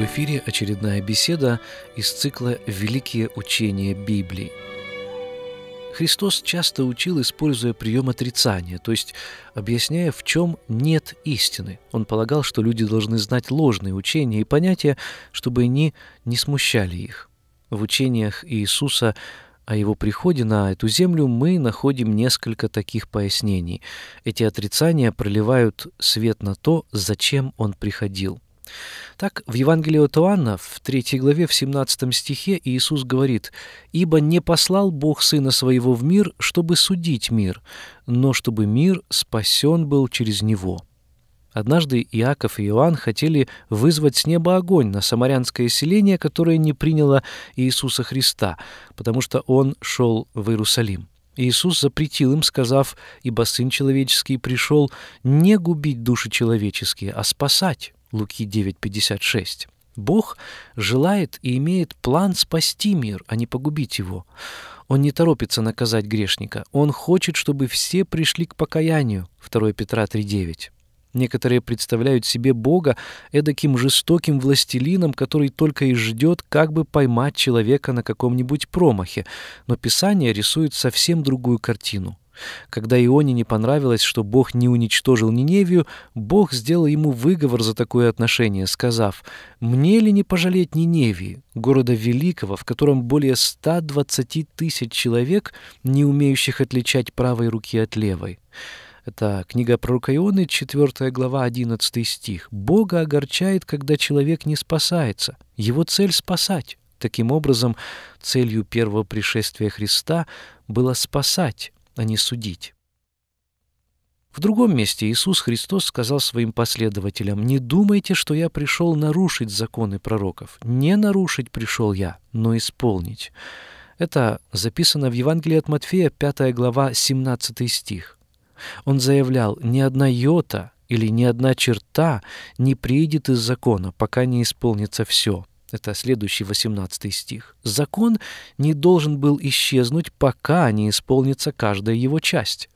В эфире очередная беседа из цикла «Великие учения Библии». Христос часто учил, используя прием отрицания, то есть объясняя, в чем нет истины. Он полагал, что люди должны знать ложные учения и понятия, чтобы они не смущали их. В учениях Иисуса о его приходе на эту землю мы находим несколько таких пояснений. Эти отрицания проливают свет на то, зачем он приходил – так, в Евангелии от Иоанна, в 3 главе, в 17 стихе Иисус говорит, «Ибо не послал Бог Сына Своего в мир, чтобы судить мир, но чтобы мир спасен был через Него». Однажды Иаков и Иоанн хотели вызвать с неба огонь на самарянское селение, которое не приняло Иисуса Христа, потому что он шел в Иерусалим. Иисус запретил им, сказав, «Ибо Сын Человеческий пришел не губить души человеческие, а спасать». Луки 9:56. Бог желает и имеет план спасти мир, а не погубить его. Он не торопится наказать грешника. Он хочет, чтобы все пришли к покаянию. 2 Петра 3:9. Некоторые представляют себе Бога эдаким жестоким властелином, который только и ждет, как бы поймать человека на каком-нибудь промахе. Но Писание рисует совсем другую картину. Когда Ионе не понравилось, что Бог не уничтожил Ниневию, Бог сделал ему выговор за такое отношение, сказав, «Мне ли не пожалеть Ниневии, города великого, в котором более 120 тысяч человек, не умеющих отличать правой руки от левой?» Это книга пророка Ионы, 4 глава, 11 стих. «Бога огорчает, когда человек не спасается. Его цель — спасать». Таким образом, целью первого пришествия Христа было спасать а не судить. В другом месте Иисус Христос сказал своим последователям, «Не думайте, что я пришел нарушить законы пророков. Не нарушить пришел я, но исполнить». Это записано в Евангелии от Матфея, 5 глава, 17 стих. Он заявлял, «Ни одна йота или ни одна черта не приедет из закона, пока не исполнится все». Это следующий 18 стих. «Закон не должен был исчезнуть, пока не исполнится каждая его часть».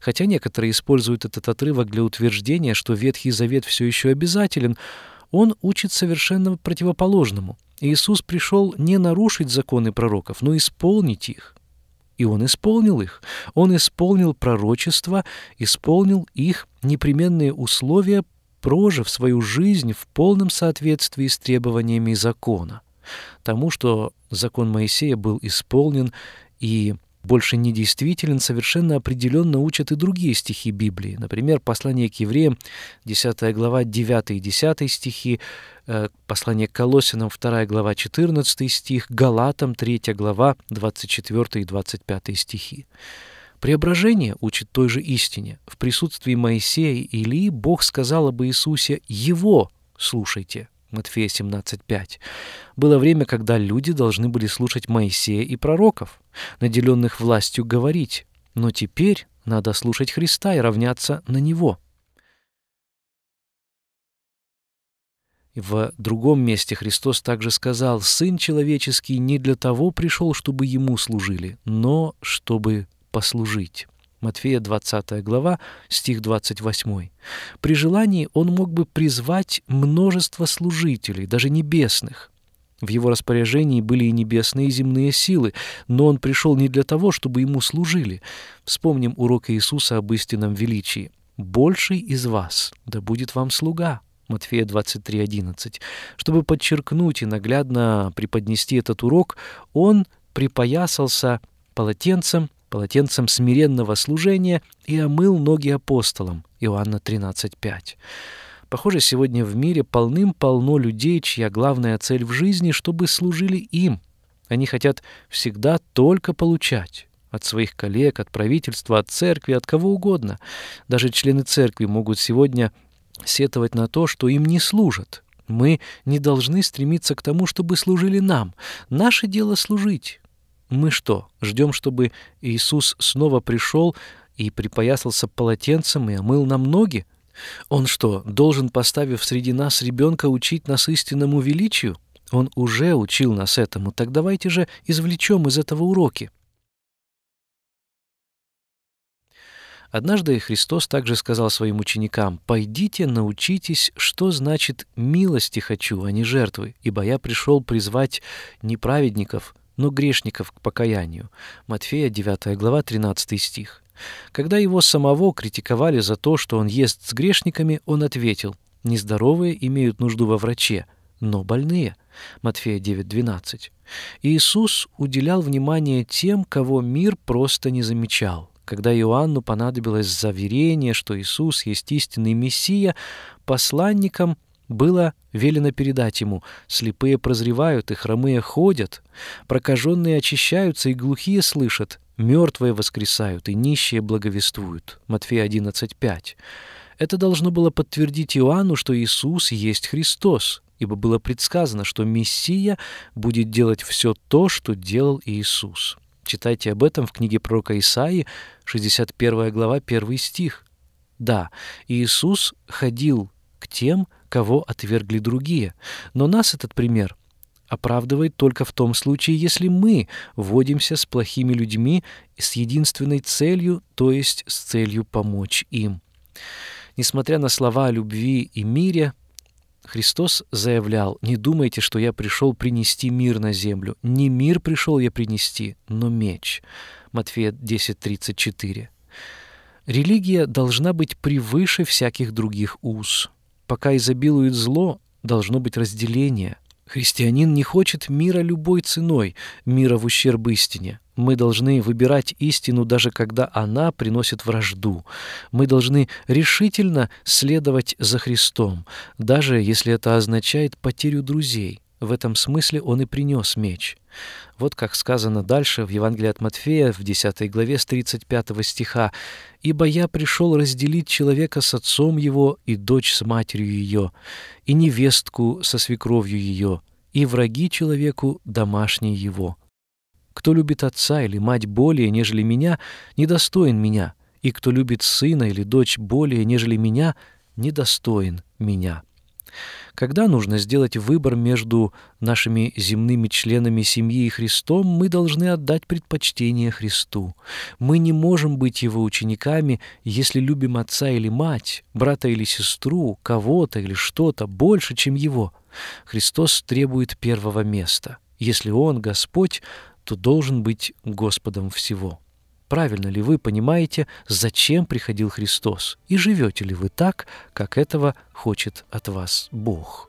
Хотя некоторые используют этот отрывок для утверждения, что Ветхий Завет все еще обязателен, он учит совершенно противоположному. Иисус пришел не нарушить законы пророков, но исполнить их. И Он исполнил их. Он исполнил пророчество, исполнил их непременные условия прожив свою жизнь в полном соответствии с требованиями закона, тому, что закон Моисея был исполнен и больше недействителен, совершенно определенно учат и другие стихи Библии. Например, послание к евреям, 10 глава, 9 и 10 стихи, э, послание к Колосинам, 2 глава, 14 стих, Галатам, 3 глава, 24 и 25 стихи. Преображение учит той же истине. В присутствии Моисея и Илии Бог сказал об Иисусе «Его слушайте». Матфея 17.5. Было время, когда люди должны были слушать Моисея и пророков, наделенных властью говорить, но теперь надо слушать Христа и равняться на Него. В другом месте Христос также сказал, «Сын человеческий не для того пришел, чтобы Ему служили, но чтобы послужить. Матфея 20 глава, стих 28. При желании он мог бы призвать множество служителей, даже небесных. В его распоряжении были и небесные, и земные силы, но он пришел не для того, чтобы ему служили. Вспомним урок Иисуса об истинном величии. «Больший из вас, да будет вам слуга». Матфея 23:11. Чтобы подчеркнуть и наглядно преподнести этот урок, он припоясался полотенцем полотенцем смиренного служения и омыл ноги апостолам. Иоанна 13.5. Похоже, сегодня в мире полным-полно людей, чья главная цель в жизни, чтобы служили им. Они хотят всегда только получать. От своих коллег, от правительства, от церкви, от кого угодно. Даже члены церкви могут сегодня сетовать на то, что им не служат. Мы не должны стремиться к тому, чтобы служили нам. Наше дело служить. Мы что, ждем, чтобы Иисус снова пришел и припоясался полотенцем и омыл нам ноги? Он что, должен, поставив среди нас ребенка, учить нас истинному величию? Он уже учил нас этому, так давайте же извлечем из этого уроки. Однажды Христос также сказал своим ученикам, «Пойдите, научитесь, что значит «милости хочу», а не жертвы, ибо я пришел призвать не праведников, но грешников к покаянию. Матфея 9 глава 13 стих. Когда его самого критиковали за то, что он ест с грешниками, он ответил, «Нездоровые имеют нужду во враче, но больные». Матфея 9:12. Иисус уделял внимание тем, кого мир просто не замечал. Когда Иоанну понадобилось заверение, что Иисус есть истинный Мессия, посланникам было велено передать ему, слепые прозревают и хромые ходят, прокаженные очищаются и глухие слышат, мертвые воскресают и нищие благовествуют. Матфея 11.5. Это должно было подтвердить Иоанну, что Иисус есть Христос, ибо было предсказано, что Мессия будет делать все то, что делал Иисус. Читайте об этом в книге пророка Исаии, 61 глава, 1 стих. Да, Иисус ходил к тем, кого отвергли другие. Но нас этот пример оправдывает только в том случае, если мы вводимся с плохими людьми с единственной целью, то есть с целью помочь им. Несмотря на слова о любви и мире, Христос заявлял, «Не думайте, что я пришел принести мир на землю. Не мир пришел я принести, но меч». Матфея 10:34. Религия должна быть превыше всяких других уз. Пока изобилует зло, должно быть разделение. Христианин не хочет мира любой ценой, мира в ущерб истине. Мы должны выбирать истину, даже когда она приносит вражду. Мы должны решительно следовать за Христом, даже если это означает потерю друзей. В этом смысле он и принес меч. Вот как сказано дальше в Евангелии от Матфея, в 10 главе с 35 стиха. «Ибо я пришел разделить человека с отцом его, и дочь с матерью ее, и невестку со свекровью ее, и враги человеку домашние его. Кто любит отца или мать более, нежели меня, недостоин меня, и кто любит сына или дочь более, нежели меня, недостоин меня». Когда нужно сделать выбор между нашими земными членами семьи и Христом, мы должны отдать предпочтение Христу. Мы не можем быть Его учениками, если любим отца или мать, брата или сестру, кого-то или что-то больше, чем Его. Христос требует первого места. Если Он Господь, то должен быть Господом всего правильно ли вы понимаете, зачем приходил Христос, и живете ли вы так, как этого хочет от вас Бог.